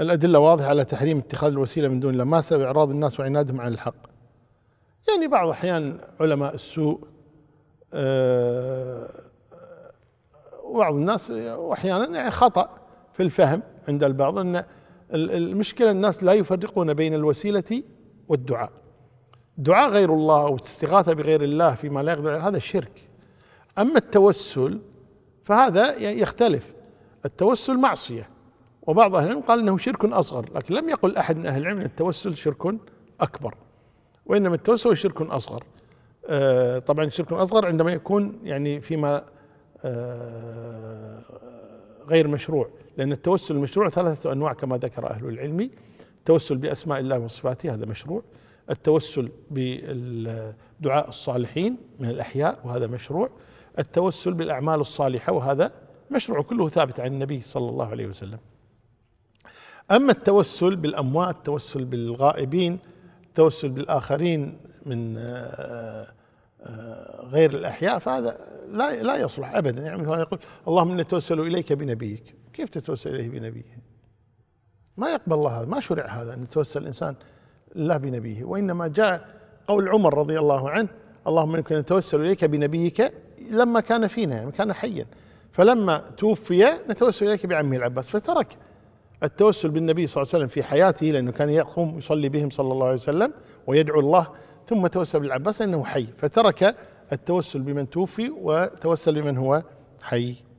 الأدلة واضحة على تحريم اتخاذ الوسيلة من دون الله ما سبب إعراض الناس وعنادهم عن الحق يعني بعض أحيان علماء السوء وبعض آه، الناس وأحيانا يعني خطأ في الفهم عند البعض أن المشكلة الناس لا يفرقون بين الوسيلة والدعاء دعاء غير الله أو الاستغاثة بغير الله فيما لا يقدر هذا شرك أما التوسل فهذا يعني يختلف التوسل معصية وبعض أهل العلم قال أنه شرك أصغر لكن لم يقل أحد من أهل العلم أن التوسل شرك أكبر وإنما التوسل هو شرك أصغر آه طبعا شرك أصغر عندما يكون يعني فيما آه غير مشروع لأن التوسل المشروع ثلاثة أنواع كما ذكر أهل العلم التوسل بأسماء الله وصفاته هذا مشروع التوسل بدعاء الصالحين من الأحياء وهذا مشروع التوسل بالأعمال الصالحة وهذا مشروع كله ثابت عن النبي صلى الله عليه وسلم أما التوسل بالأموات التوسل بالغائبين التوسل بالآخرين من آه، آه، غير الأحياء فهذا لا لا يصلح أبدا يعني مثلا يقول اللهم نتوسل إليك بنبيك كيف تتوسل إليه بنبيه ما يقبل الله هذا ما شرع هذا أن يتوسل الإنسان لا بنبيه وإنما جاء قول عمر رضي الله عنه اللهم إنك نتوسل إليك بنبيك لما كان فينا يعني كان حيا فلما توفي نتوسل إليك بعمه العباس فترك التوسل بالنبي صلى الله عليه وسلم في حياته لأنه كان يقوم يصلي بهم صلى الله عليه وسلم ويدعو الله ثم توسل بالعباس لأنه حي فترك التوسل بمن توفي وتوسل بمن هو حي